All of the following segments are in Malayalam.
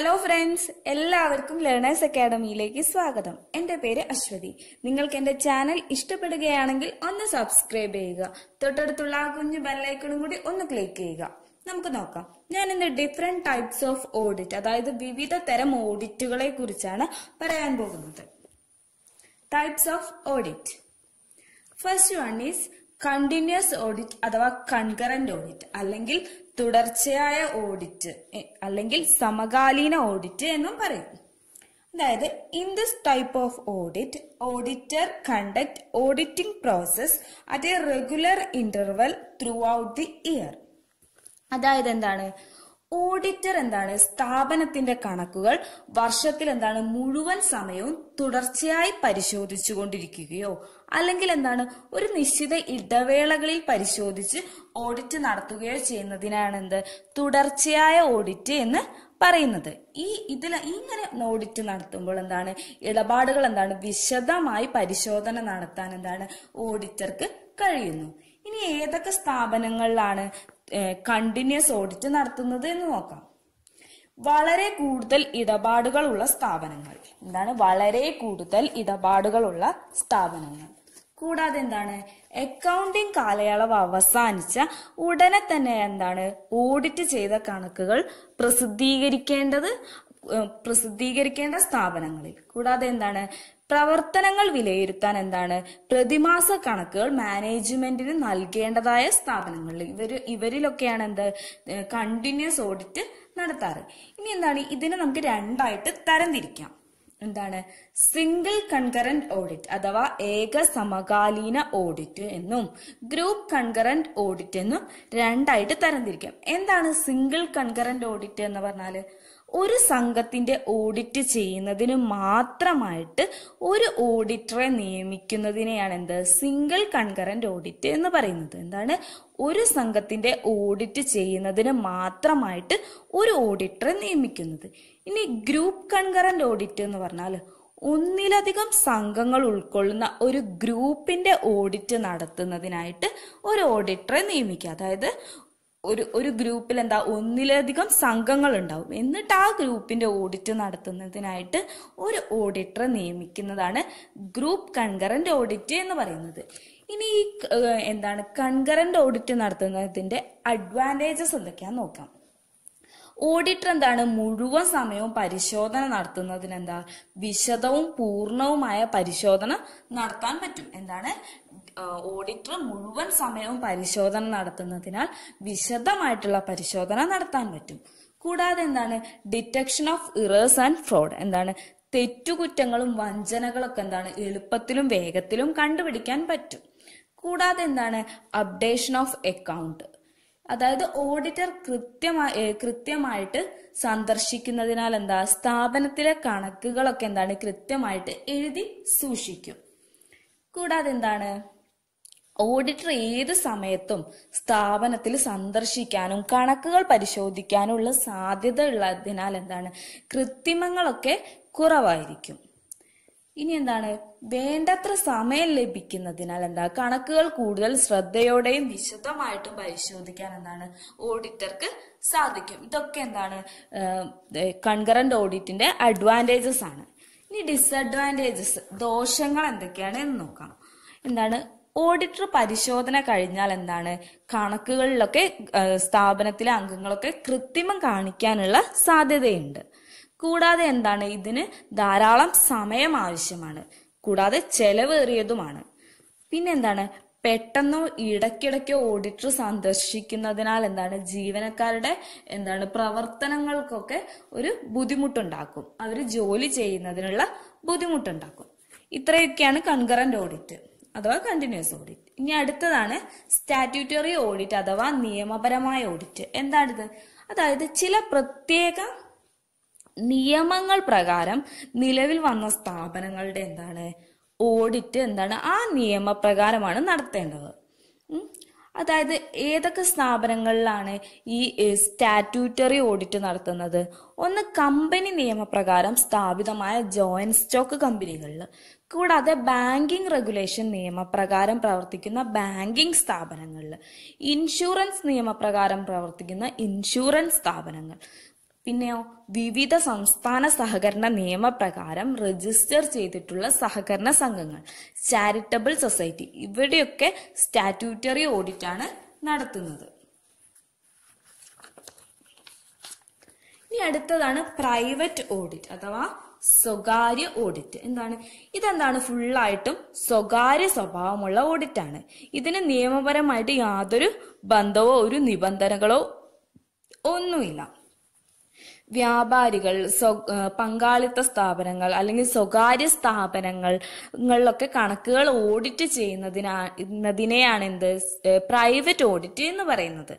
ഹലോ ഫ്രണ്ട്സ് എല്ലാവർക്കും ലേണേഴ്സ് അക്കാഡമിയിലേക്ക് സ്വാഗതം എൻ്റെ പേര് അശ്വതി നിങ്ങൾക്ക് എൻ്റെ ചാനൽ ഇഷ്ടപ്പെടുകയാണെങ്കിൽ ഒന്ന് സബ്സ്ക്രൈബ് ചെയ്യുക തൊട്ടടുത്തുള്ള ആ കുഞ്ഞ് ബെല്ലൈക്കണും കൂടി ഒന്ന് ക്ലിക്ക് ചെയ്യുക നമുക്ക് നോക്കാം ഞാൻ ഇന്ന് ഡിഫറെന്റ് ടൈപ്സ് ഓഫ് ഓഡിറ്റ് അതായത് വിവിധ തരം ഓഡിറ്റുകളെ കുറിച്ചാണ് പറയാൻ പോകുന്നത് types of audit first one is continuous audit അഥവാ കൺകറന്റ് ഓഡിറ്റ് അല്ലെങ്കിൽ തുടർച്ചയായ ഓഡിറ്റ് അല്ലെങ്കിൽ സമകാലീന ഓഡിറ്റ് എന്നും പറയും അതായത് in this type of audit auditor conduct auditing process at a regular interval throughout the year അതായത് എന്താണ് ഓഡിറ്റർ എന്താണ് സ്ഥാപനത്തിന്റെ കണക്കുകൾ വർഷത്തിൽ എന്താണ് മുഴുവൻ സമയവും തുടർച്ചയായി പരിശോധിച്ചു കൊണ്ടിരിക്കുകയോ അല്ലെങ്കിൽ എന്താണ് ഒരു നിശ്ചിത ഇടവേളകളിൽ പരിശോധിച്ച് ഓഡിറ്റ് നടത്തുകയോ ചെയ്യുന്നതിനാണ് എന്ത് തുടർച്ചയായ ഓഡിറ്റ് എന്ന് പറയുന്നത് ഈ ഇതിൽ ഇങ്ങനെ ഓഡിറ്റ് നടത്തുമ്പോൾ എന്താണ് ഇടപാടുകൾ എന്താണ് വിശദമായി പരിശോധന നടത്താൻ എന്താണ് ഓഡിറ്റർക്ക് കഴിയുന്നു ഇനി ഏതൊക്കെ സ്ഥാപനങ്ങളിലാണ് കണ്ടിന്യൂസ് ഓഡിറ്റ് നടത്തുന്നത് എന്ന് നോക്കാം വളരെ കൂടുതൽ ഇടപാടുകളുള്ള സ്ഥാപനങ്ങൾ എന്താണ് വളരെ കൂടുതൽ ഇടപാടുകളുള്ള സ്ഥാപനങ്ങൾ കൂടാതെ എന്താണ് അക്കൗണ്ടിംഗ് കാലയളവ് അവസാനിച്ച ഉടനെ തന്നെ എന്താണ് ഓഡിറ്റ് ചെയ്ത കണക്കുകൾ പ്രസിദ്ധീകരിക്കേണ്ടത് പ്രസിദ്ധീകരിക്കേണ്ട സ്ഥാപനങ്ങളിൽ കൂടാതെ എന്താണ് പ്രവർത്തനങ്ങൾ വിലയിരുത്താൻ എന്താണ് പ്രതിമാസ കണക്കുകൾ മാനേജ്മെന്റിന് നൽകേണ്ടതായ സ്ഥാപനങ്ങളിൽ ഇവർ ഇവരിലൊക്കെയാണ് എന്ത് കണ്ടിന്യൂസ് ഓഡിറ്റ് നടത്താറ് ഇനി എന്താണ് ഇതിനെ നമുക്ക് രണ്ടായിട്ട് തരംതിരിക്കാം എന്താണ് സിംഗിൾ കൺകറന്റ് ഓഡിറ്റ് അഥവാ ഏക സമകാലീന ഓഡിറ്റ് എന്നും ഗ്രൂപ്പ് കൺകറന്റ് ഓഡിറ്റ് എന്നും രണ്ടായിട്ട് തരംതിരിക്കാം എന്താണ് സിംഗിൾ കൺകറന്റ് ഓഡിറ്റ് എന്ന് പറഞ്ഞാൽ ഒരു സംഘത്തിന്റെ ഓഡിറ്റ് ചെയ്യുന്നതിന് മാത്രമായിട്ട് ഒരു ഓഡിറ്ററെ നിയമിക്കുന്നതിനെയാണ് എന്ത് സിംഗിൾ കൺകറന്റ് ഓഡിറ്റ് എന്ന് പറയുന്നത് എന്താണ് ഒരു സംഘത്തിന്റെ ഓഡിറ്റ് ചെയ്യുന്നതിന് മാത്രമായിട്ട് ഒരു ഓഡിറ്ററെ നിയമിക്കുന്നത് ഇനി ഗ്രൂപ്പ് കൺകറന്റ് ഓഡിറ്റ് എന്ന് പറഞ്ഞാൽ ഒന്നിലധികം സംഘങ്ങൾ ഉൾക്കൊള്ളുന്ന ഒരു ഗ്രൂപ്പിന്റെ ഓഡിറ്റ് നടത്തുന്നതിനായിട്ട് ഒരു ഓഡിറ്ററെ നിയമിക്കുക അതായത് ഒരു ഒരു ഗ്രൂപ്പിൽ എന്താ ഒന്നിലധികം സംഘങ്ങൾ ഉണ്ടാവും എന്നിട്ട് ആ ഗ്രൂപ്പിന്റെ ഓഡിറ്റ് നടത്തുന്നതിനായിട്ട് ഒരു ഓഡിറ്ററെ നിയമിക്കുന്നതാണ് ഗ്രൂപ്പ് കൺകറന്റ് ഓഡിറ്റ് എന്ന് പറയുന്നത് ഇനി ഈ എന്താണ് കൺകറന്റ് ഓഡിറ്റ് നടത്തുന്നതിന്റെ അഡ്വാൻറ്റേജസ് എന്തൊക്കെയാന്ന് നോക്കാം ഓഡിറ്റർ എന്താണ് മുഴുവൻ സമയവും പരിശോധന നടത്തുന്നതിന് എന്താ വിശദവും പൂർണ്ണവുമായ പരിശോധന നടത്താൻ പറ്റും എന്താണ് ഓഡിറ്റർ മുഴുവൻ സമയവും പരിശോധന നടത്തുന്നതിനാൽ വിശദമായിട്ടുള്ള പരിശോധന നടത്താൻ പറ്റും കൂടാതെ എന്താണ് detection of errors and fraud എന്താണ് തെറ്റുകുറ്റങ്ങളും വഞ്ചനകളൊക്കെ എന്താണ് എളുപ്പത്തിലും വേഗത്തിലും കണ്ടുപിടിക്കാൻ പറ്റും കൂടാതെ എന്താണ് അപ്ഡേഷൻ ഓഫ് അക്കൗണ്ട് അതായത് ഓഡിറ്റർ കൃത്യമായി കൃത്യമായിട്ട് സന്ദർശിക്കുന്നതിനാൽ എന്താ സ്ഥാപനത്തിലെ കണക്കുകളൊക്കെ എന്താണ് കൃത്യമായിട്ട് എഴുതി സൂക്ഷിക്കും കൂടാതെ എന്താണ് ഓഡിറ്റർ ഏത് സമയത്തും സ്ഥാപനത്തിൽ സന്ദർശിക്കാനും കണക്കുകൾ പരിശോധിക്കാനുള്ള സാധ്യത ഉള്ളതിനാൽ എന്താണ് കൃത്രിമങ്ങളൊക്കെ കുറവായിരിക്കും ഇനി എന്താണ് വേണ്ടത്ര സമയം ലഭിക്കുന്നതിനാൽ എന്താ കണക്കുകൾ കൂടുതൽ ശ്രദ്ധയോടെയും വിശദമായിട്ടും പരിശോധിക്കാൻ എന്താണ് ഓഡിറ്റർക്ക് സാധിക്കും ഇതൊക്കെ എന്താണ് കൺകറന്റ് ഓഡിറ്റിന്റെ അഡ്വാൻറ്റേജസ് ആണ് ഇനി ഡിസ്അഡ്വാൻറ്റേജസ് ദോഷങ്ങൾ എന്തൊക്കെയാണ് എന്ന് നോക്കാം എന്താണ് ഓഡിറ്റർ പരിശോധന കഴിഞ്ഞാൽ എന്താണ് കണക്കുകളിലൊക്കെ സ്ഥാപനത്തിലെ അംഗങ്ങളൊക്കെ കൃത്രിമം കാണിക്കാനുള്ള സാധ്യതയുണ്ട് കൂടാതെ എന്താണ് ഇതിന് ധാരാളം സമയം ആവശ്യമാണ് കൂടാതെ ചെലവേറിയതുമാണ് പിന്നെന്താണ് പെട്ടെന്നോ ഇടയ്ക്കിടയ്ക്കോ ഓഡിറ്റർ സന്ദർശിക്കുന്നതിനാൽ എന്താണ് ജീവനക്കാരുടെ എന്താണ് പ്രവർത്തനങ്ങൾക്കൊക്കെ ഒരു ബുദ്ധിമുട്ടുണ്ടാക്കും അവർ ജോലി ചെയ്യുന്നതിനുള്ള ബുദ്ധിമുട്ടുണ്ടാക്കും ഇത്രയൊക്കെയാണ് കൺകറന്റ് ഓഡിറ്റ് അഥവാ കണ്ടിന്യൂസ് ഓഡിറ്റ് ഇനി അടുത്തതാണ് സ്റ്റാറ്റ്യൂട്ടറി ഓഡിറ്റ് അഥവാ നിയമപരമായ ഓഡിറ്റ് എന്താണിത് അതായത് ചില പ്രത്യേക നിയമങ്ങൾ പ്രകാരം നിലവിൽ വന്ന സ്ഥാപനങ്ങളുടെ എന്താണ് ഓഡിറ്റ് എന്താണ് ആ നിയമപ്രകാരമാണ് നടത്തേണ്ടത് അതായത് ഏതൊക്കെ സ്ഥാപനങ്ങളിലാണ് ഈ സ്റ്റാറ്റ്യൂട്ടറി ഓഡിറ്റ് നടത്തുന്നത് ഒന്ന് കമ്പനി നിയമപ്രകാരം സ്ഥാപിതമായ ജോയിന്റ് സ്റ്റോക്ക് കമ്പനികളിൽ കൂടാതെ ബാങ്കിംഗ് റെഗുലേഷൻ നിയമപ്രകാരം പ്രവർത്തിക്കുന്ന ബാങ്കിംഗ് സ്ഥാപനങ്ങളിൽ ഇൻഷുറൻസ് നിയമപ്രകാരം പ്രവർത്തിക്കുന്ന ഇൻഷുറൻസ് സ്ഥാപനങ്ങൾ പിന്നെയോ വിവിധ സംസ്ഥാന സഹകരണ നിയമപ്രകാരം രജിസ്റ്റർ ചെയ്തിട്ടുള്ള സഹകരണ സംഘങ്ങൾ ചാരിറ്റബിൾ സൊസൈറ്റി ഇവിടെയൊക്കെ സ്റ്റാറ്റ്യൂട്ടറി ഓഡിറ്റ് ആണ് നടത്തുന്നത് ഇനി അടുത്തതാണ് പ്രൈവറ്റ് ഓഡിറ്റ് അഥവാ സ്വകാര്യ ഓഡിറ്റ് എന്താണ് ഇതെന്താണ് ഫുള്ളായിട്ടും സ്വകാര്യ സ്വഭാവമുള്ള ഓഡിറ്റ് ആണ് ഇതിന് നിയമപരമായിട്ട് യാതൊരു ബന്ധവോ ഒരു നിബന്ധനകളോ ഒന്നുമില്ല വ്യാപാരികൾ പങ്കാളിത്ത സ്ഥാപനങ്ങൾ അല്ലെങ്കിൽ സ്വകാര്യ സ്ഥാപനങ്ങൾ ങ്ങളിലൊക്കെ കണക്കുകൾ ഓഡിറ്റ് ചെയ്യുന്നതിനാണ് എന്ത് പ്രൈവറ്റ് ഓഡിറ്റ് എന്ന് പറയുന്നത്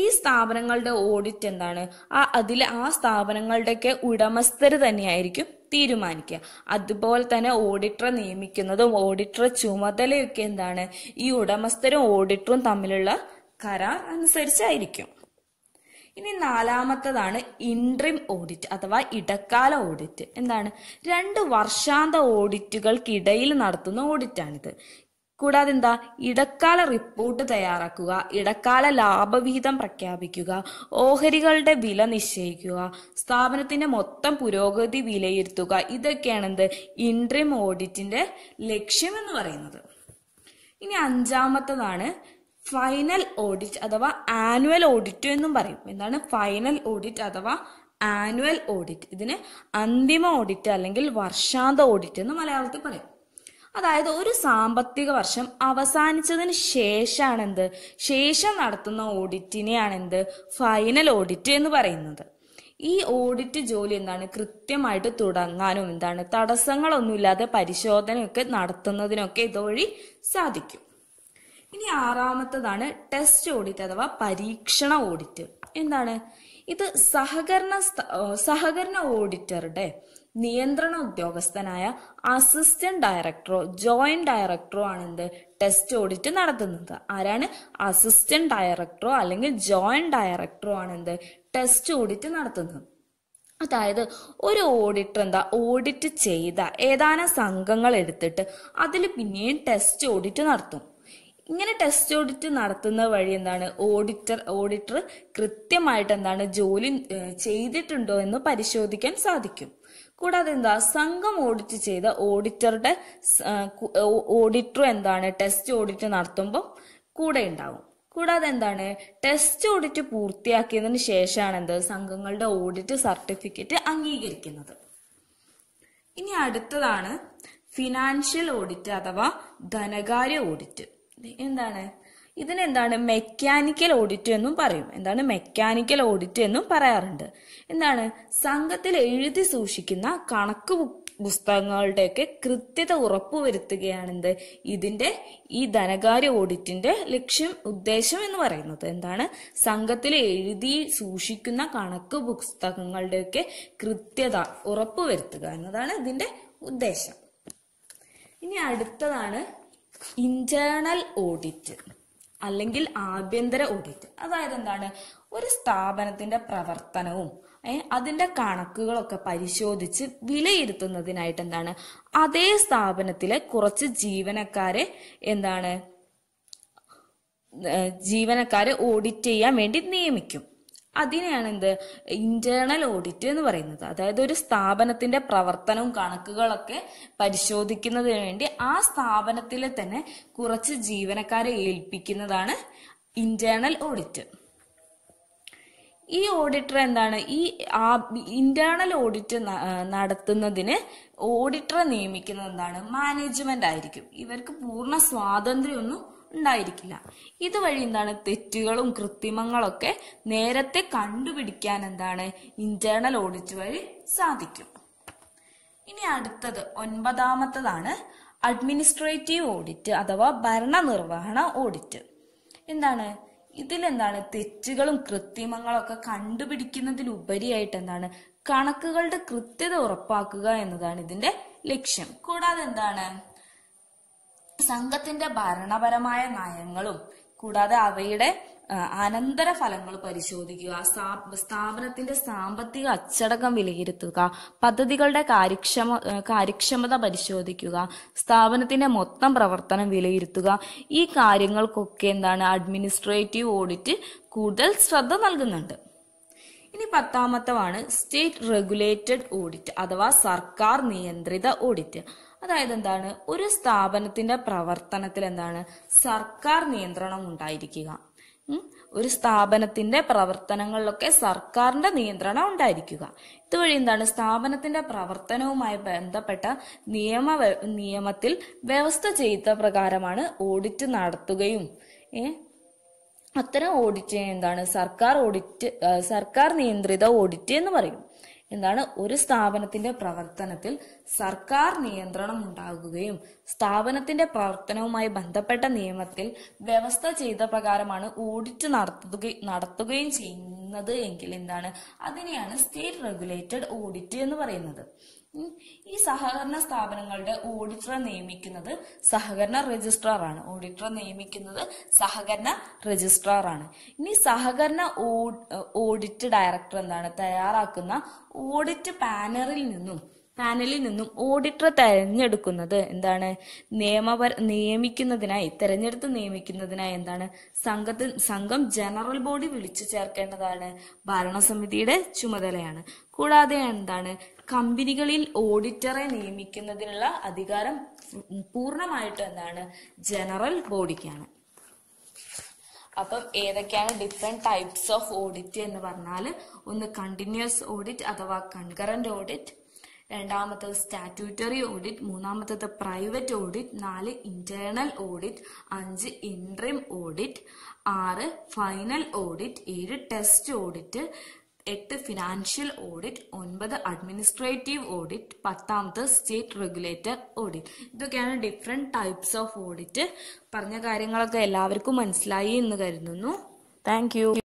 ഈ സ്ഥാപനങ്ങളുടെ ഓഡിറ്റ് എന്താണ് ആ അതിൽ ആ സ്ഥാപനങ്ങളുടെയൊക്കെ ഉടമസ്ഥർ തന്നെയായിരിക്കും തീരുമാനിക്കുക അതുപോലെ തന്നെ ഓഡിറ്ററെ നിയമിക്കുന്നതും ഓഡിറ്ററെ ചുമതലയൊക്കെ എന്താണ് ഈ ഉടമസ്ഥരും ഓഡിറ്ററും തമ്മിലുള്ള കരാർ അനുസരിച്ചായിരിക്കും ഇനി നാലാമത്തതാണ് ഇൻട്രിം ഓഡിറ്റ് അഥവാ ഇടക്കാല ഓഡിറ്റ് എന്താണ് രണ്ട് വർഷാന്ത ഓഡിറ്റുകൾക്കിടയിൽ നടത്തുന്ന ഓഡിറ്റാണിത് കൂടാതെ എന്താ ഇടക്കാല റിപ്പോർട്ട് തയ്യാറാക്കുക ഇടക്കാല ലാഭവിഹിതം പ്രഖ്യാപിക്കുക ഓഹരികളുടെ വില നിശ്ചയിക്കുക സ്ഥാപനത്തിന്റെ മൊത്തം പുരോഗതി വിലയിരുത്തുക ഇതൊക്കെയാണ് എന്ത് ഇൻട്രിം ഓഡിറ്റിന്റെ ലക്ഷ്യം എന്ന് പറയുന്നത് ഇനി അഞ്ചാമത്തതാണ് ഫൈനൽ ഓഡിറ്റ് അഥവാ ആനുവൽ ഓഡിറ്റ് എന്നും പറയും എന്താണ് ഫൈനൽ ഓഡിറ്റ് അഥവാ ആനുവൽ ഓഡിറ്റ് ഇതിന് അന്തിമ ഓഡിറ്റ് അല്ലെങ്കിൽ വർഷാന്ത ഓഡിറ്റ് എന്ന് മലയാളത്തിൽ പറയും അതായത് ഒരു സാമ്പത്തിക വർഷം അവസാനിച്ചതിന് എന്ത് ശേഷം നടത്തുന്ന എന്ത് ഫൈനൽ ഓഡിറ്റ് എന്ന് പറയുന്നത് ഈ ഓഡിറ്റ് ജോലി എന്താണ് കൃത്യമായിട്ട് തുടങ്ങാനും എന്താണ് തടസ്സങ്ങളൊന്നുമില്ലാതെ പരിശോധനയൊക്കെ നടത്തുന്നതിനൊക്കെ ഇതുവഴി സാധിക്കും ഇനി ആറാമത്തതാണ് ടെസ്റ്റ് ഓഡിറ്റ് അഥവാ പരീക്ഷണ ഓഡിറ്റ് എന്താണ് ഇത് സഹകരണ സഹകരണ ഓഡിറ്ററുടെ നിയന്ത്രണ ഉദ്യോഗസ്ഥനായ അസിസ്റ്റന്റ് ഡയറക്ടറോ ജോയിന്റ് ഡയറക്ടറോ ആണ് എന്ത് ടെസ്റ്റ് ഓഡിറ്റ് നടത്തുന്നത് ആരാണ് അസിസ്റ്റന്റ് ഡയറക്ടറോ അല്ലെങ്കിൽ ജോയിന്റ് ഡയറക്ടറോ ആണ് എന്ത് ടെസ്റ്റ് ഓഡിറ്റ് നടത്തുന്നത് അതായത് ഒരു ഓഡിറ്റർ എന്താ ഓഡിറ്റ് ചെയ്ത ഏതാനും സംഘങ്ങൾ എടുത്തിട്ട് അതിൽ പിന്നെയും ടെസ്റ്റ് ഓഡിറ്റ് നടത്തും ഇങ്ങനെ ടെസ്റ്റ് ഓഡിറ്റ് നടത്തുന്ന വഴി എന്താണ് ഓഡിറ്റർ ഓഡിറ്റർ കൃത്യമായിട്ട് എന്താണ് ജോലി ചെയ്തിട്ടുണ്ടോ എന്ന് പരിശോധിക്കാൻ സാധിക്കും കൂടാതെ എന്താ സംഘം ഓഡിറ്റ് ചെയ്ത ഓഡിറ്ററുടെ ഓഡിറ്ററും എന്താണ് ടെസ്റ്റ് ഓഡിറ്റ് നടത്തുമ്പോൾ കൂടെ ഉണ്ടാവും കൂടാതെ എന്താണ് ടെസ്റ്റ് ഓഡിറ്റ് പൂർത്തിയാക്കിയതിന് ശേഷമാണ് എന്ത് സംഘങ്ങളുടെ ഓഡിറ്റ് സർട്ടിഫിക്കറ്റ് അംഗീകരിക്കുന്നത് ഇനി അടുത്തതാണ് ഫിനാൻഷ്യൽ ഓഡിറ്റ് അഥവാ ധനകാര്യ ഓഡിറ്റ് എന്താണ് ഇതിനെന്താണ് മെക്കാനിക്കൽ ഓഡിറ്റ് എന്നും പറയും എന്താണ് മെക്കാനിക്കൽ ഓഡിറ്റ് എന്നും പറയാറുണ്ട് എന്താണ് സംഘത്തിൽ എഴുതി സൂക്ഷിക്കുന്ന കണക്ക് പുസ്തകങ്ങളുടെയൊക്കെ കൃത്യത ഉറപ്പുവരുത്തുകയാണെന്ത് ഇതിന്റെ ഈ ധനകാര്യ ഓഡിറ്റിന്റെ ലക്ഷ്യം ഉദ്ദേശം എന്ന് പറയുന്നത് എന്താണ് സംഘത്തിൽ എഴുതി സൂക്ഷിക്കുന്ന കണക്ക് പുസ്തകങ്ങളുടെയൊക്കെ കൃത്യത ഉറപ്പുവരുത്തുക എന്നതാണ് ഇതിന്റെ ഉദ്ദേശം ഇനി അടുത്തതാണ് ഇന്റേണൽ ഓഡിറ്റ് അല്ലെങ്കിൽ ആഭ്യന്തര ഓഡിറ്റ് അതായത് എന്താണ് ഒരു സ്ഥാപനത്തിന്റെ പ്രവർത്തനവും അതിന്റെ കണക്കുകളൊക്കെ പരിശോധിച്ച് വിലയിരുത്തുന്നതിനായിട്ട് എന്താണ് അതേ സ്ഥാപനത്തിലെ കുറച്ച് ജീവനക്കാരെ എന്താണ് ജീവനക്കാരെ ഓഡിറ്റ് ചെയ്യാൻ വേണ്ടി നിയമിക്കും അതിനെയാണ് എന്ത് ഇന്റേണൽ ഓഡിറ്റ് എന്ന് പറയുന്നത് അതായത് ഒരു സ്ഥാപനത്തിന്റെ പ്രവർത്തനവും കണക്കുകളൊക്കെ പരിശോധിക്കുന്നതിന് വേണ്ടി ആ സ്ഥാപനത്തിലെ തന്നെ കുറച്ച് ജീവനക്കാരെ ഏൽപ്പിക്കുന്നതാണ് ഇന്റേണൽ ഓഡിറ്റ് ഈ ഓഡിറ്റർ എന്താണ് ഈ ഇന്റേണൽ ഓഡിറ്റ് നടത്തുന്നതിന് ഓഡിറ്ററെ നിയമിക്കുന്നത് എന്താണ് മാനേജ്മെന്റ് ആയിരിക്കും ഇവർക്ക് പൂർണ്ണ സ്വാതന്ത്ര്യമൊന്നും ഉണ്ടായിരിക്കില്ല ഇതുവഴി എന്താണ് തെറ്റുകളും കൃത്രിമങ്ങളൊക്കെ നേരത്തെ കണ്ടുപിടിക്കാൻ എന്താണ് ഇന്റേണൽ ഓഡിറ്റ് വഴി സാധിക്കും ഇനി അടുത്തത് ഒൻപതാമത്തതാണ് അഡ്മിനിസ്ട്രേറ്റീവ് ഓഡിറ്റ് അഥവാ ഭരണനിർവഹണ ഓഡിറ്റ് എന്താണ് ഇതിലെന്താണ് തെറ്റുകളും കൃത്രിമങ്ങളൊക്കെ കണ്ടുപിടിക്കുന്നതിലുപരിയായിട്ട് എന്താണ് കണക്കുകളുടെ കൃത്യത ഉറപ്പാക്കുക എന്നതാണ് ഇതിന്റെ ലക്ഷ്യം കൂടാതെ എന്താണ് സംഘത്തിന്റെ ഭരണപരമായ നയങ്ങളും കൂടാതെ അവയുടെ അനന്തര ഫലങ്ങൾ പരിശോധിക്കുക സ്ഥാപനത്തിന്റെ സാമ്പത്തിക അച്ചടക്കം വിലയിരുത്തുക പദ്ധതികളുടെ കാര്യക്ഷമ കാര്യക്ഷമത പരിശോധിക്കുക സ്ഥാപനത്തിന്റെ മൊത്തം പ്രവർത്തനം വിലയിരുത്തുക ഈ കാര്യങ്ങൾക്കൊക്കെ എന്താണ് അഡ്മിനിസ്ട്രേറ്റീവ് ഓഡിറ്റ് കൂടുതൽ ശ്രദ്ധ നൽകുന്നുണ്ട് ഇനി പത്താമത്തമാണ് സ്റ്റേറ്റ് റെഗുലേറ്റഡ് ഓഡിറ്റ് അഥവാ സർക്കാർ നിയന്ത്രിത ഓഡിറ്റ് അതായത് എന്താണ് ഒരു സ്ഥാപനത്തിന്റെ പ്രവർത്തനത്തിൽ എന്താണ് സർക്കാർ നിയന്ത്രണം ഉണ്ടായിരിക്കുക ഒരു സ്ഥാപനത്തിന്റെ പ്രവർത്തനങ്ങളിലൊക്കെ സർക്കാരിന്റെ നിയന്ത്രണം ഉണ്ടായിരിക്കുക ഇതുവഴി എന്താണ് സ്ഥാപനത്തിന്റെ പ്രവർത്തനവുമായി ബന്ധപ്പെട്ട നിയമ നിയമത്തിൽ വ്യവസ്ഥ ചെയ്ത പ്രകാരമാണ് ഓഡിറ്റ് നടത്തുകയും അത്തരം ഓഡിറ്റ് എന്താണ് സർക്കാർ ഓഡിറ്റ് സർക്കാർ നിയന്ത്രിത ഓഡിറ്റ് എന്ന് പറയും എന്താണ് ഒരു സ്ഥാപനത്തിന്റെ പ്രവർത്തനത്തിൽ സർക്കാർ നിയന്ത്രണം ഉണ്ടാകുകയും സ്ഥാപനത്തിന്റെ പ്രവർത്തനവുമായി ബന്ധപ്പെട്ട നിയമത്തിൽ വ്യവസ്ഥ ചെയ്ത പ്രകാരമാണ് ഓഡിറ്റ് നടത്തുകയും നടത്തുകയും ചെയ്യുന്നത് എങ്കിൽ എന്താണ് അതിനെയാണ് സ്റ്റേറ്റ് റെഗുലേറ്റഡ് ഓഡിറ്റ് എന്ന് പറയുന്നത് ഈ സഹകരണ സ്ഥാപനങ്ങളുടെ ഓഡിറ്ററെ നിയമിക്കുന്നത് സഹകരണ രജിസ്ട്രാർ ആണ് ഓഡിറ്ററെ നിയമിക്കുന്നത് സഹകരണ രജിസ്ട്രാർ ആണ് ഇനി സഹകരണ ഓഡിറ്റ് ഡയറക്ടർ എന്താണ് തയ്യാറാക്കുന്ന ഓഡിറ്റ് പാനറിൽ നിന്നും പാനലിൽ നിന്നും ഓഡിറ്റർ തെരഞ്ഞെടുക്കുന്നത് എന്താണ് നിയമപര നിയമിക്കുന്നതിനായി തെരഞ്ഞെടുത്ത് നിയമിക്കുന്നതിനായി എന്താണ് സംഘത്തിൽ സംഘം ജനറൽ ബോഡി വിളിച്ചു ചേർക്കേണ്ടതാണ് ഭരണസമിതിയുടെ ചുമതലയാണ് കൂടാതെ എന്താണ് കമ്പനികളിൽ ഓഡിറ്ററെ നിയമിക്കുന്നതിനുള്ള അധികാരം പൂർണ്ണമായിട്ട് എന്താണ് ജനറൽ ബോഡിക്കാണ് അപ്പം ഏതൊക്കെയാണ് ഡിഫറെൻറ്റ് ടൈപ്സ് ഓഫ് ഓഡിറ്റ് എന്ന് പറഞ്ഞാൽ ഒന്ന് കണ്ടിന്യൂസ് ഓഡിറ്റ് അഥവാ കൺകറന്റ് ഓഡിറ്റ് രണ്ടാമത്തത് സ്റ്റാറ്റ്യൂട്ടറി ഓഡിറ്റ് മൂന്നാമത്തത് പ്രൈവറ്റ് ഓഡിറ്റ് നാല് ഇന്റേണൽ ഓഡിറ്റ് അഞ്ച് ഇൻട്രീം ഓഡിറ്റ് ആറ് ഫൈനൽ ഓഡിറ്റ് ഏഴ് ടെസ്റ്റ് ഓഡിറ്റ് എട്ട് ഫിനാൻഷ്യൽ ഓഡിറ്റ് ഒൻപത് അഡ്മിനിസ്ട്രേറ്റീവ് ഓഡിറ്റ് പത്താമത് സ്റ്റേറ്റ് റെഗുലേറ്റർ ഓഡിറ്റ് ഇതൊക്കെയാണ് ഡിഫറെൻറ്റ് ടൈപ്സ് ഓഫ് ഓഡിറ്റ് പറഞ്ഞ കാര്യങ്ങളൊക്കെ എല്ലാവർക്കും മനസ്സിലായി എന്ന് കരുതുന്നു താങ്ക്